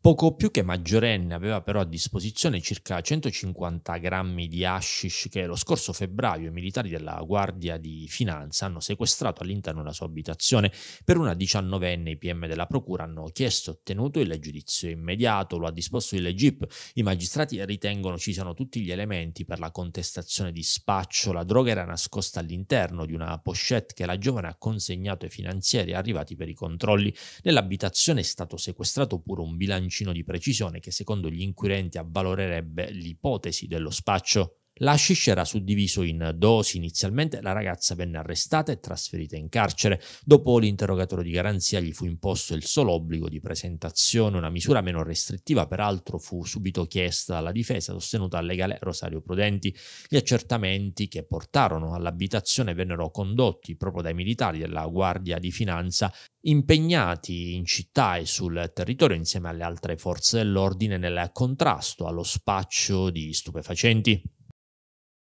Poco più che maggiorenne aveva però a disposizione circa 150 grammi di hashish che lo scorso febbraio i militari della Guardia di Finanza hanno sequestrato all'interno della sua abitazione. Per una diciannovenne i PM della Procura hanno chiesto e ottenuto il giudizio immediato, lo ha disposto il GIP. I magistrati ritengono ci siano tutti gli elementi per la contestazione di spaccio. La droga era nascosta all'interno di una pochette che la giovane ha consegnato ai finanzieri arrivati per i controlli. Nell'abitazione è stato sequestrato pure un bilanciere uncino di precisione che secondo gli inquirenti avvalorerebbe l'ipotesi dello spaccio. L'Ashish era suddiviso in dosi inizialmente, la ragazza venne arrestata e trasferita in carcere. Dopo l'interrogatorio di garanzia gli fu imposto il solo obbligo di presentazione, una misura meno restrittiva, peraltro fu subito chiesta dalla difesa, sostenuta al legale Rosario Prudenti. Gli accertamenti che portarono all'abitazione vennero condotti proprio dai militari della Guardia di Finanza impegnati in città e sul territorio insieme alle altre forze dell'ordine nel contrasto allo spaccio di stupefacenti.